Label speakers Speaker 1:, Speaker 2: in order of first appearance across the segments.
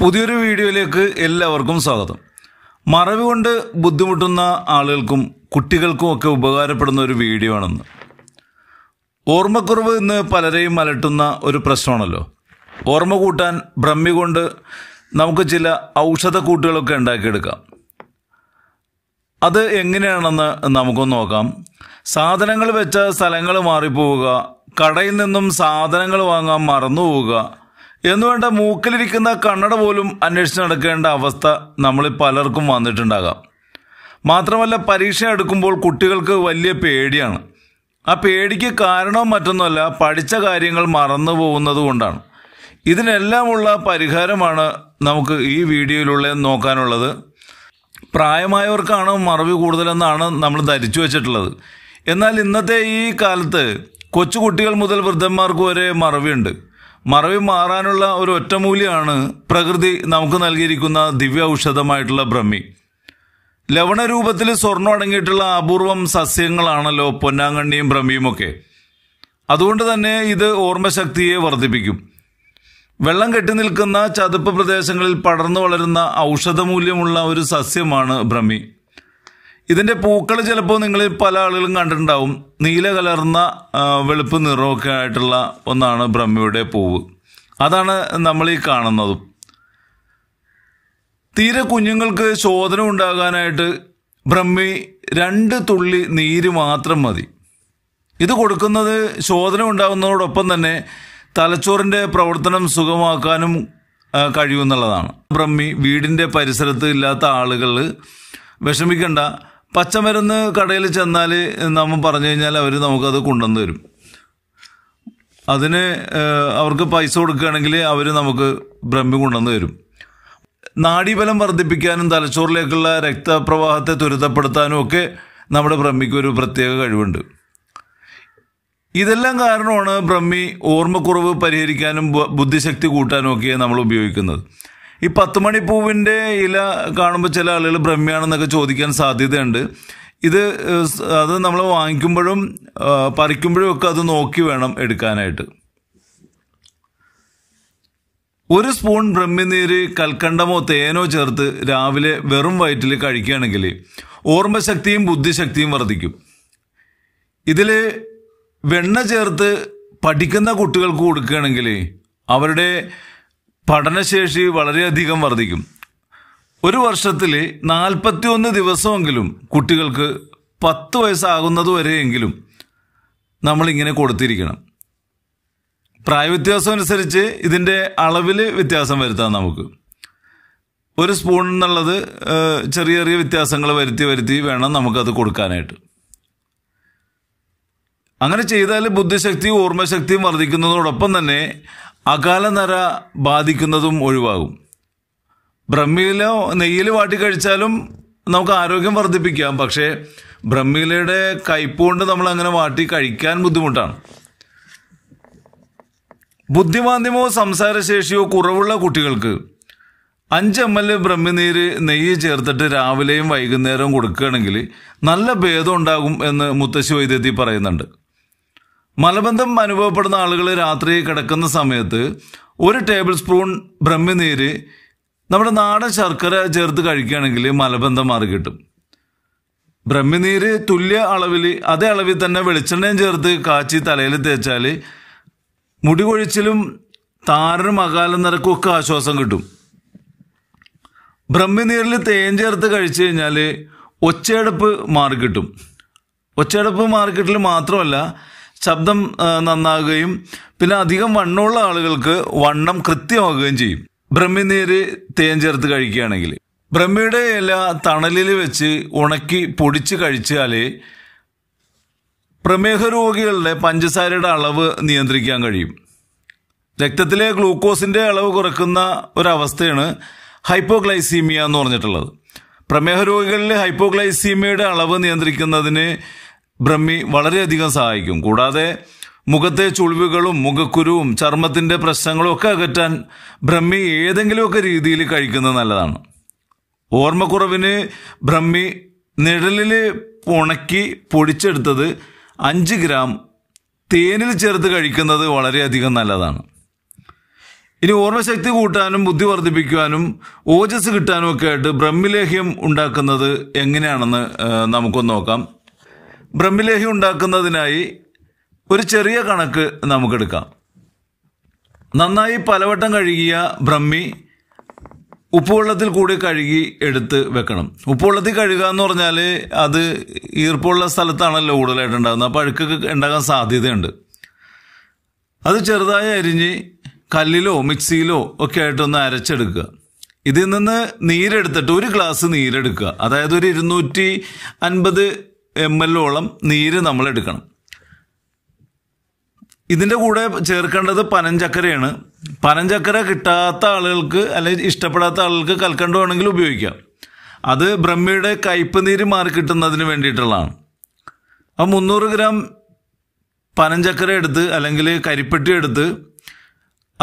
Speaker 1: പുതിയൊരു വീഡിയോയിലേക്ക് എല്ലാവർക്കും സ്വാഗതം മറവി കൊണ്ട് ബുദ്ധിമുട്ടുന്ന ആളുകൾക്കും കുട്ടികൾക്കും ഒക്കെ ഉപകാരപ്പെടുന്ന ഒരു വീഡിയോ ആണെന്ന് ഓർമ്മക്കുറവ് ഇന്ന് പലരെയും അലട്ടുന്ന ഒരു പ്രശ്നമാണല്ലോ ഓർമ്മ കൂട്ടാൻ ഭ്രമി കൊണ്ട് നമുക്ക് ചില ഔഷധ കൂട്ടുകളൊക്കെ ഉണ്ടാക്കിയെടുക്കാം അത് എങ്ങനെയാണെന്ന് നമുക്കൊന്ന് നോക്കാം സാധനങ്ങൾ വെച്ച സ്ഥലങ്ങൾ മാറിപ്പോവുക കടയിൽ നിന്നും സാധനങ്ങൾ വാങ്ങാൻ മറന്നു പോവുക എന്നുവേണ്ട മൂക്കിലിരിക്കുന്ന കണ്ണട പോലും അന്വേഷിച്ച് നടക്കേണ്ട അവസ്ഥ നമ്മളിൽ പലർക്കും വന്നിട്ടുണ്ടാകാം മാത്രമല്ല പരീക്ഷ എടുക്കുമ്പോൾ കുട്ടികൾക്ക് വലിയ പേടിയാണ് ആ പേടിക്ക് കാരണവും മറ്റൊന്നുമല്ല പഠിച്ച കാര്യങ്ങൾ മറന്നു പോകുന്നത് കൊണ്ടാണ് ഇതിനെല്ലാമുള്ള പരിഹാരമാണ് നമുക്ക് ഈ വീഡിയോയിലുള്ള നോക്കാനുള്ളത് പ്രായമായവർക്കാണ് മറവി കൂടുതലെന്നാണ് നമ്മൾ ധരിച്ചു വച്ചിട്ടുള്ളത് എന്നാൽ ഇന്നത്തെ ഈ കാലത്ത് കൊച്ചുകുട്ടികൾ മുതൽ വൃദ്ധന്മാർക്ക് വരെ മറവിയുണ്ട് മറവി മാറാനുള്ള ഒരു ഒറ്റമൂലിയാണ് പ്രകൃതി നമുക്ക് നൽകിയിരിക്കുന്ന ദിവ്യ ഔഷധമായിട്ടുള്ള ബ്രഹ്മി ലവണരൂപത്തിൽ സ്വർണം അടങ്ങിയിട്ടുള്ള അപൂർവം സസ്യങ്ങളാണല്ലോ പൊന്നാങ്കണ്ണിയും ബ്രഹ്മിയും ഒക്കെ അതുകൊണ്ട് തന്നെ ഇത് ഓർമ്മശക്തിയെ വർദ്ധിപ്പിക്കും വെള്ളം കെട്ടി നിൽക്കുന്ന ചതുപ്പ് പ്രദേശങ്ങളിൽ പടർന്നു വളരുന്ന ഔഷധമൂല്യമുള്ള ഒരു സസ്യമാണ് ബ്രഹ്മി ഇതിൻ്റെ പൂക്കൾ ചിലപ്പോൾ നിങ്ങൾ പല ആളുകളും കണ്ടിട്ടുണ്ടാവും നീല കലർന്ന വെളുപ്പ് നിറമൊക്കെ ആയിട്ടുള്ള ഒന്നാണ് ബ്രഹ്മയുടെ പൂവ് അതാണ് നമ്മൾ ഈ കാണുന്നതും തീരെ കുഞ്ഞുങ്ങൾക്ക് ശോധന ഉണ്ടാകാനായിട്ട് ബ്രഹ്മി രണ്ട് തുള്ളി നീര് മാത്രം മതി ഇത് കൊടുക്കുന്നത് ശോധന ഉണ്ടാകുന്നതോടൊപ്പം തന്നെ തലച്ചോറിൻ്റെ പ്രവർത്തനം സുഖമാക്കാനും കഴിയുമെന്നുള്ളതാണ് ബ്രഹ്മി വീടിൻ്റെ പരിസരത്ത് ഇല്ലാത്ത ആളുകൾ വിഷമിക്കേണ്ട പച്ചമരുന്ന് കടയിൽ ചെന്നാൽ നമ്മൾ പറഞ്ഞു കഴിഞ്ഞാൽ അവർ നമുക്കത് കൊണ്ടുവന്ന് തരും അതിന് അവർക്ക് പൈസ കൊടുക്കുകയാണെങ്കിൽ അവർ നമുക്ക് ബ്രഹ്മി കൊണ്ടുവന്ന് തരും നാഡീബലം വർദ്ധിപ്പിക്കാനും തലച്ചോറിലേക്കുള്ള രക്തപ്രവാഹത്തെ ത്വരിതപ്പെടുത്താനും ഒക്കെ നമ്മുടെ ബ്രഹ്മിക്ക് ഒരു പ്രത്യേക കഴിവുണ്ട് ഇതെല്ലാം കാരണമാണ് ബ്രഹ്മി ഓർമ്മക്കുറവ് പരിഹരിക്കാനും ബുദ്ധിശക്തി കൂട്ടാനും ഒക്കെ നമ്മൾ ഉപയോഗിക്കുന്നത് ഈ പത്തുമണി പൂവിൻ്റെ ഇല കാണുമ്പോൾ ചില ആളുകൾ ഭ്രമയാണെന്നൊക്കെ ചോദിക്കാൻ സാധ്യതയുണ്ട് ഇത് അത് നമ്മൾ വാങ്ങിക്കുമ്പോഴും പറിക്കുമ്പോഴും ഒക്കെ അത് നോക്കി വേണം എടുക്കാനായിട്ട് ഒരു സ്പൂൺ ബ്രഹ്മിനീര് കൽക്കണ്ടമോ തേനോ ചേർത്ത് രാവിലെ വെറും വയറ്റിൽ കഴിക്കുകയാണെങ്കിൽ ഓർമ്മശക്തിയും ബുദ്ധിശക്തിയും വർദ്ധിക്കും ഇതിൽ വെണ്ണ ചേർത്ത് പഠിക്കുന്ന കുട്ടികൾക്ക് കൊടുക്കുകയാണെങ്കിൽ അവരുടെ പഠനശേഷി വളരെയധികം വർദ്ധിക്കും ഒരു വർഷത്തിൽ നാൽപ്പത്തിയൊന്ന് ദിവസമെങ്കിലും കുട്ടികൾക്ക് പത്ത് വയസ്സാകുന്നത് വരെയെങ്കിലും നമ്മളിങ്ങനെ കൊടുത്തിരിക്കണം പ്രായവ്യത്യാസം അനുസരിച്ച് ഇതിൻ്റെ അളവിൽ വ്യത്യാസം വരുത്താം നമുക്ക് ഒരു സ്പൂൺ എന്നുള്ളത് ചെറിയ ചെറിയ വ്യത്യാസങ്ങൾ വരുത്തി വരുത്തി വേണം നമുക്കത് കൊടുക്കാനായിട്ട് അങ്ങനെ ചെയ്താൽ ബുദ്ധിശക്തിയും ഓർമ്മശക്തിയും വർദ്ധിക്കുന്നതോടൊപ്പം തന്നെ അകാലനര ബാധിക്കുന്നതും ഒഴിവാകും ബ്രഹ്മിയിലോ നെയ്യിൽ വാട്ടി കഴിച്ചാലും നമുക്ക് ആരോഗ്യം വർദ്ധിപ്പിക്കാം പക്ഷേ ബ്രഹ്മിയിലയുടെ കൊണ്ട് നമ്മൾ അങ്ങനെ വാട്ടി കഴിക്കാൻ ബുദ്ധിമുട്ടാണ് ബുദ്ധിമാന്ദ്യമോ സംസാരശേഷിയോ കുറവുള്ള കുട്ടികൾക്ക് അഞ്ച് എം എൽ ബ്രഹ്മിനീര് നെയ്യ് ചേർത്തിട്ട് രാവിലെയും വൈകുന്നേരവും കൊടുക്കുകയാണെങ്കിൽ നല്ല ഭേദം ഉണ്ടാകും എന്ന് മുത്തശ്ശി വൈദ്യത്തിൽ പറയുന്നുണ്ട് മലബന്ധം അനുഭവപ്പെടുന്ന ആളുകൾ രാത്രി കിടക്കുന്ന സമയത്ത് ഒരു ടേബിൾ സ്പൂൺ ബ്രഹ്മിനീര് നമ്മുടെ നാടൻ ശർക്കര ചേർത്ത് കഴിക്കുകയാണെങ്കിൽ മലബന്ധം മാറി കിട്ടും ബ്രഹ്മിനീര് തുല്യ അളവിൽ അതേ അളവിൽ തന്നെ വെളിച്ചെണ്ണയും ചേർത്ത് കാച്ചി തലയിൽ തേച്ചാൽ മുടി കൊഴിച്ചിലും താരനും അകാലം നിരക്കും ഒക്കെ ആശ്വാസം കിട്ടും ബ്രഹ്മിനീരിൽ തേൻ ചേർത്ത് കഴിച്ചു കഴിഞ്ഞാൽ ഒച്ചയടപ്പ് മാറി കിട്ടും ഒച്ചയടപ്പ് മാർക്കറ്റിൽ മാത്രമല്ല ശബ്ദം നന്നാകുകയും പിന്നെ അധികം വണ്ണമുള്ള ആളുകൾക്ക് വണ്ണം കൃത്യമാകുകയും ചെയ്യും ബ്രഹ്മിനീര് തേൻ ചേർത്ത് കഴിക്കുകയാണെങ്കിൽ ബ്രഹ്മിയുടെ ഇല തണലിൽ വെച്ച് ഉണക്കി പൊടിച്ച് കഴിച്ചാൽ പ്രമേഹ രോഗികളുടെ പഞ്ചസാരയുടെ അളവ് നിയന്ത്രിക്കാൻ കഴിയും രക്തത്തിലെ ഗ്ലൂക്കോസിന്റെ അളവ് കുറക്കുന്ന ഒരവസ്ഥയാണ് ഹൈപ്പോഗ്ലൈസീമിയ എന്ന് പറഞ്ഞിട്ടുള്ളത് പ്രമേഹ രോഗികളിൽ ഹൈപ്പോഗ്ലൈസീമിയയുടെ അളവ് നിയന്ത്രിക്കുന്നതിന് ബ്രഹ്മി വളരെയധികം സഹായിക്കും കൂടാതെ മുഖത്തെ ചുളിവുകളും മുഖക്കുരുവും ചർമ്മത്തിന്റെ പ്രശ്നങ്ങളും ഒക്കെ അകറ്റാൻ ബ്രഹ്മി ഏതെങ്കിലുമൊക്കെ രീതിയിൽ കഴിക്കുന്നത് നല്ലതാണ് ഓർമ്മക്കുറവിന് ബ്രഹ്മി നിഴലിൽ ഉണക്കി പൊടിച്ചെടുത്തത് അഞ്ച് ഗ്രാം തേനിൽ ചേർത്ത് കഴിക്കുന്നത് വളരെയധികം നല്ലതാണ് ഇനി ഓർമ്മശക്തി കൂട്ടാനും ബുദ്ധി വർദ്ധിപ്പിക്കുവാനും ഓജസ് കിട്ടാനും ഒക്കെ ആയിട്ട് ബ്രഹ്മലേഹ്യം ഉണ്ടാക്കുന്നത് എങ്ങനെയാണെന്ന് നമുക്കൊന്ന് നോക്കാം ബ്രഹ്മലേഹി ഉണ്ടാക്കുന്നതിനായി ഒരു ചെറിയ കണക്ക് നമുക്കെടുക്കാം നന്നായി പലവട്ടം കഴുകിയ ബ്രഹ്മി ഉപ്പുവെള്ളത്തിൽ കൂടി കഴുകി എടുത്ത് വെക്കണം ഉപ്പുവെള്ളത്തിൽ കഴുകുക എന്ന് പറഞ്ഞാൽ അത് ഈർപ്പുള്ള സ്ഥലത്താണല്ലോ കൂടുതലായിട്ട് ഉണ്ടാകുന്നത് അപ്പോൾ അഴുക്കൊക്കെ ഉണ്ടാകാൻ സാധ്യതയുണ്ട് അത് ചെറുതായി അരിഞ്ഞ് കല്ലിലോ മിക്സിയിലോ ഒക്കെ ആയിട്ടൊന്ന് അരച്ചെടുക്കുക ഇതിൽ നിന്ന് നീരെടുത്തിട്ട് ഒരു ഗ്ലാസ് നീരെടുക്കുക അതായത് ഒരു ഇരുന്നൂറ്റി അൻപത് എം എൽ ഓളം നീര് നമ്മൾ എടുക്കണം ഇതിൻ്റെ കൂടെ ചേർക്കേണ്ടത് പനഞ്ചക്കരയാണ് പനഞ്ചക്കര കിട്ടാത്ത ആളുകൾക്ക് അല്ലെങ്കിൽ ഇഷ്ടപ്പെടാത്ത ആളുകൾക്ക് കൽക്കണ്ട വേണമെങ്കിൽ ഉപയോഗിക്കാം അത് ബ്രഹ്മിയുടെ കയ്പ് നീര് മാറി കിട്ടുന്നതിന് വേണ്ടിയിട്ടുള്ളതാണ് ആ മുന്നൂറ് ഗ്രാം പനഞ്ചക്കര എടുത്ത് അല്ലെങ്കിൽ കരിപ്പെട്ടി എടുത്ത്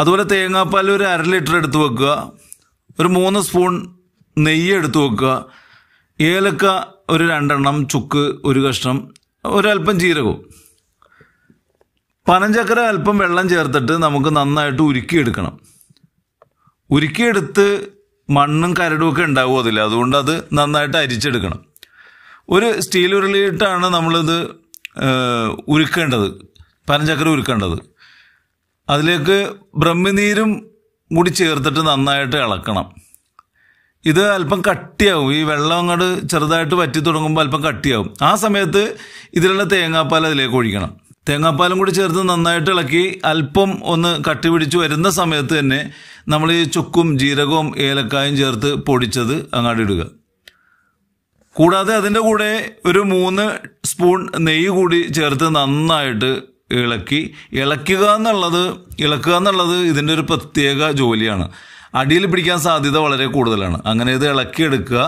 Speaker 1: അതുപോലെ തേങ്ങാപ്പാൽ ഒരു അര ലിറ്റർ എടുത്ത് വെക്കുക ഒരു മൂന്ന് സ്പൂൺ നെയ്യ് എടുത്ത് വെക്കുക ഏലക്ക ഒരു രണ്ടെണ്ണം ചുക്ക് ഒരു കഷ്ണം ഒരല്പം ജീരകവും പനഞ്ചക്കര അല്പം വെള്ളം ചേർത്തിട്ട് നമുക്ക് നന്നായിട്ട് ഉരുക്കിയെടുക്കണം ഉരുക്കിയെടുത്ത് മണ്ണും കരടും ഒക്കെ ഉണ്ടാവും അതിൽ അതുകൊണ്ട് അത് നന്നായിട്ട് അരിച്ചെടുക്കണം ഒരു സ്റ്റീൽ ഉരുളിയിട്ടാണ് നമ്മളിത് ഉരുക്കേണ്ടത് പനഞ്ചക്കര ഉരുക്കേണ്ടത് അതിലേക്ക് ബ്രഹ്മിനീരും കൂടി ചേർത്തിട്ട് നന്നായിട്ട് ഇളക്കണം ഇത് അല്പം കട്ടിയാവും ഈ വെള്ളം അങ്ങോട്ട് ചെറുതായിട്ട് വറ്റി തുടങ്ങുമ്പോൾ അല്പം കട്ടിയാവും ആ സമയത്ത് ഇതിലുള്ള തേങ്ങാപ്പാൽ അതിലേക്ക് ഒഴിക്കണം തേങ്ങാപ്പാലും കൂടി ചേർത്ത് നന്നായിട്ട് ഇളക്കി അല്പം ഒന്ന് കട്ടി പിടിച്ച് വരുന്ന സമയത്ത് തന്നെ നമ്മൾ ഈ ചുക്കും ജീരകവും ഏലക്കായും ചേർത്ത് പൊടിച്ചത് അങ്ങോട്ട് ഇടുക കൂടാതെ അതിൻ്റെ കൂടെ ഒരു മൂന്ന് സ്പൂൺ നെയ്യ് കൂടി ചേർത്ത് നന്നായിട്ട് ഇളക്കി ഇളക്കുക എന്നുള്ളത് ഇളക്കുക എന്നുള്ളത് ഇതിൻ്റെ ഒരു പ്രത്യേക ജോലിയാണ് അടിയിൽ പിടിക്കാൻ സാധ്യത വളരെ കൂടുതലാണ് അങ്ങനെ ഇത് ഇളക്കിയെടുക്കുക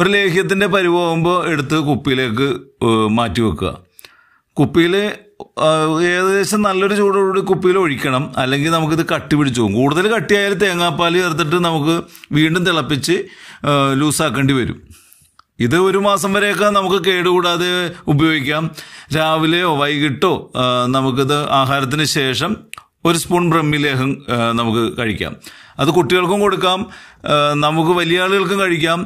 Speaker 1: ഒരു ലേഹ്യത്തിൻ്റെ പരുവാകുമ്പോൾ എടുത്ത് കുപ്പിയിലേക്ക് മാറ്റി വെക്കുക കുപ്പിയിൽ ഏകദേശം നല്ലൊരു ചൂടോടുകൂടി കുപ്പിയിൽ ഒഴിക്കണം അല്ലെങ്കിൽ നമുക്കിത് കട്ടി പിടിച്ചു പോകും കൂടുതൽ കട്ടിയായാൽ തേങ്ങാപ്പാൽ ചേർത്തിട്ട് നമുക്ക് വീണ്ടും തിളപ്പിച്ച് ലൂസാക്കേണ്ടി വരും ഇത് ഒരു മാസം വരെയൊക്കെ നമുക്ക് കേടുകൂടാതെ ഉപയോഗിക്കാം രാവിലെയോ വൈകിട്ടോ നമുക്കിത് ആഹാരത്തിന് ശേഷം ഒരു സ്പൂൺ ബ്രഹ്മിലേഹം നമുക്ക് കഴിക്കാം അത് കുട്ടികൾക്കും കൊടുക്കാം നമുക്ക് വലിയ ആളുകൾക്കും കഴിക്കാം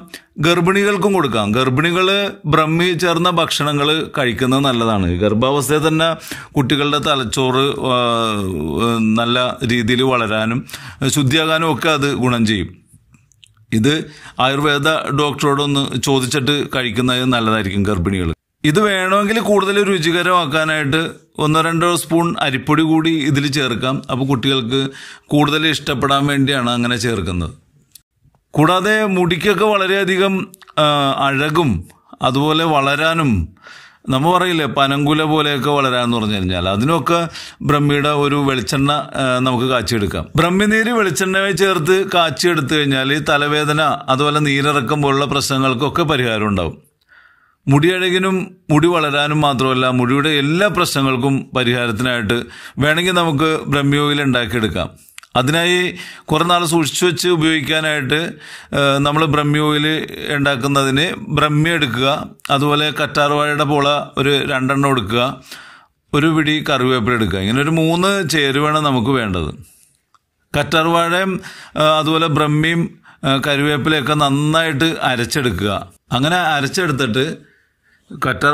Speaker 1: ഗർഭിണികൾക്കും കൊടുക്കാം ഗർഭിണികൾ ബ്രഹ്മി ചേർന്ന ഭക്ഷണങ്ങൾ കഴിക്കുന്നത് നല്ലതാണ് ഗർഭാവസ്ഥയിൽ തന്നെ കുട്ടികളുടെ തലച്ചോറ് നല്ല രീതിയിൽ വളരാനും ശുദ്ധിയാകാനും ഒക്കെ അത് ഗുണം ചെയ്യും ഇത് ആയുർവേദ ഡോക്ടറോടൊന്ന് ചോദിച്ചിട്ട് കഴിക്കുന്നത് നല്ലതായിരിക്കും ഗർഭിണികൾ ഇത് വേണമെങ്കിൽ കൂടുതൽ രുചികരമാക്കാനായിട്ട് ഒന്നോ രണ്ടോ സ്പൂൺ അരിപ്പൊടി കൂടി ഇതിൽ ചേർക്കാം അപ്പോൾ കുട്ടികൾക്ക് കൂടുതൽ ഇഷ്ടപ്പെടാൻ വേണ്ടിയാണ് അങ്ങനെ ചേർക്കുന്നത് കൂടാതെ മുടിക്കൊക്കെ വളരെയധികം അഴകും അതുപോലെ വളരാനും നമ്മൾ പറയില്ലേ പനങ്കുല പോലെയൊക്കെ വളരാന്ന് പറഞ്ഞു കഴിഞ്ഞാൽ അതിനൊക്കെ ബ്രഹ്മിയുടെ ഒരു വെളിച്ചെണ്ണ നമുക്ക് കാച്ചിയെടുക്കാം ബ്രഹ്മിനീര് വെളിച്ചെണ്ണയെ ചേർത്ത് കാച്ചിയെടുത്തു കഴിഞ്ഞാൽ തലവേദന അതുപോലെ നീരിറക്കം പോലുള്ള പ്രശ്നങ്ങൾക്കൊക്കെ പരിഹാരം ഉണ്ടാവും മുടിയഴകിനും മുടി വളരാനും മാത്രമല്ല മുടിയുടെ എല്ലാ പ്രശ്നങ്ങൾക്കും പരിഹാരത്തിനായിട്ട് വേണമെങ്കിൽ നമുക്ക് ബ്രഹ്മയോഗിൽ ഉണ്ടാക്കിയെടുക്കാം അതിനായി കുറേ നാൾ സൂക്ഷിച്ചു വെച്ച് ഉപയോഗിക്കാനായിട്ട് നമ്മൾ ബ്രഹ്മി ഓയിൽ ഉണ്ടാക്കുന്നതിന് ബ്രഹ്മി എടുക്കുക അതുപോലെ കറ്റാർവാഴയുടെ പോള ഒരു രണ്ടെണ്ണം എടുക്കുക ഒരു പിടി കറിവേപ്പില എടുക്കുക ഇങ്ങനെ ഒരു മൂന്ന് ചേരുവാണ് നമുക്ക് വേണ്ടത് കറ്റാർവാഴയും അതുപോലെ ബ്രഹ്മിയും കറിവേപ്പിലയൊക്കെ നന്നായിട്ട് അരച്ചെടുക്കുക അങ്ങനെ അരച്ചെടുത്തിട്ട് കറ്റാർ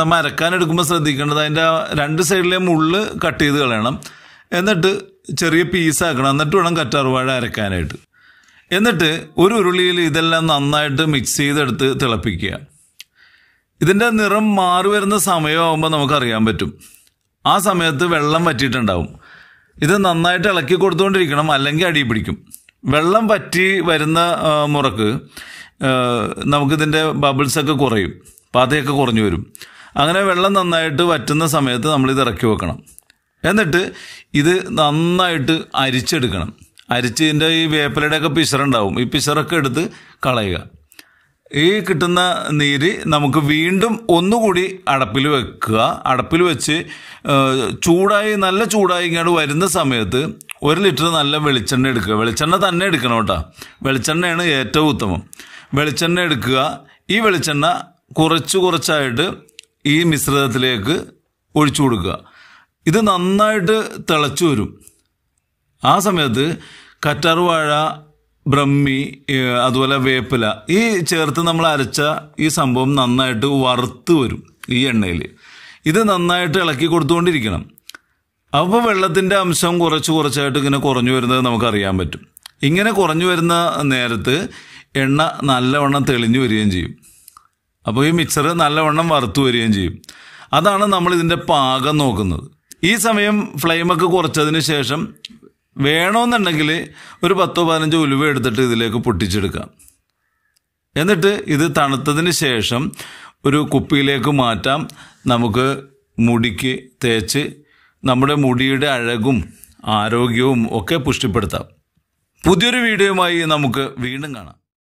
Speaker 1: നമ്മൾ അരക്കാൻ എടുക്കുമ്പോൾ ശ്രദ്ധിക്കേണ്ടത് അതിൻ്റെ രണ്ട് സൈഡിലെ മുള്ള് കട്ട് ചെയ്ത് കളയണം എന്നിട്ട് ചെറിയ പീസാക്കണം എന്നിട്ട് വേണം കറ്റാർവാഴ അരക്കാനായിട്ട് എന്നിട്ട് ഒരു ഉരുളിയിൽ ഇതെല്ലാം നന്നായിട്ട് മിക്സ് ചെയ്തെടുത്ത് തിളപ്പിക്കുക ഇതിൻ്റെ നിറം മാറി വരുന്ന സമയമാകുമ്പോൾ നമുക്കറിയാൻ പറ്റും ആ സമയത്ത് വെള്ളം വറ്റിയിട്ടുണ്ടാവും ഇത് നന്നായിട്ട് ഇളക്കി കൊടുത്തുകൊണ്ടിരിക്കണം അല്ലെങ്കിൽ അടി പിടിക്കും വെള്ളം വറ്റി വരുന്ന മുറക്ക് നമുക്കിതിൻ്റെ ബബിൾസൊക്കെ കുറയും അതൊക്കെ കുറഞ്ഞു വരും അങ്ങനെ വെള്ളം നന്നായിട്ട് വറ്റുന്ന സമയത്ത് നമ്മളിത് ഇറക്കി വെക്കണം എന്നിട്ട് ഇത് നന്നായിട്ട് അരിച്ചെടുക്കണം അരിച്ചതിൻ്റെ ഈ വേപ്പിലയുടെയൊക്കെ പിശറുണ്ടാവും ഈ പിശറൊക്കെ എടുത്ത് കളയുക ഈ കിട്ടുന്ന നീര് നമുക്ക് വീണ്ടും ഒന്നുകൂടി അടപ്പിൽ വെക്കുക അടപ്പിൽ വെച്ച് ചൂടായി നല്ല ചൂടായി ഇങ്ങോട്ട് വരുന്ന സമയത്ത് ഒരു ലിറ്റർ നല്ല വെളിച്ചെണ്ണ എടുക്കുക വെളിച്ചെണ്ണ തന്നെ എടുക്കണം കേട്ടോ വെളിച്ചെണ്ണയാണ് ഏറ്റവും ഉത്തമം വെളിച്ചെണ്ണ എടുക്കുക ഈ വെളിച്ചെണ്ണ കുറച്ച് കുറച്ചായിട്ട് ഈ മിശ്രിതത്തിലേക്ക് ഒഴിച്ചു കൊടുക്കുക ഇത് നന്നായിട്ട് തിളച്ചു വരും ആ സമയത്ത് കറ്റാർവാഴ ബ്രഹ്മി അതുപോലെ വേപ്പില ഈ ചേർത്ത് നമ്മൾ അരച്ച ഈ സംഭവം നന്നായിട്ട് വറുത്ത് വരും ഈ എണ്ണയിൽ ഇത് നന്നായിട്ട് ഇളക്കി കൊടുത്തുകൊണ്ടിരിക്കണം അപ്പോൾ വെള്ളത്തിൻ്റെ അംശം കുറച്ച് കുറച്ചായിട്ട് ഇങ്ങനെ കുറഞ്ഞു വരുന്നത് നമുക്കറിയാൻ പറ്റും ഇങ്ങനെ കുറഞ്ഞു വരുന്ന നേരത്ത് എണ്ണ നല്ലവണ്ണം തെളിഞ്ഞു വരികയും ചെയ്യും അപ്പോൾ ഈ മിക്സർ നല്ലവണ്ണം വറുത്തു വരികയും ചെയ്യും അതാണ് നമ്മൾ ഇതിൻ്റെ പാകം നോക്കുന്നത് ഈ സമയം ഫ്ലെയിമൊക്കെ കുറച്ചതിന് ശേഷം വേണമെന്നുണ്ടെങ്കിൽ ഒരു പത്തോ പതിനഞ്ചോ ഉലുവ എടുത്തിട്ട് ഇതിലേക്ക് പൊട്ടിച്ചെടുക്കാം എന്നിട്ട് ഇത് തണുത്തതിന് ശേഷം ഒരു കുപ്പിയിലേക്ക് മാറ്റാം നമുക്ക് മുടിക്ക് തേച്ച് നമ്മുടെ മുടിയുടെ അഴകും ആരോഗ്യവും ഒക്കെ പുഷ്ടിപ്പെടുത്താം പുതിയൊരു വീഡിയോയുമായി നമുക്ക് വീണ്ടും കാണാം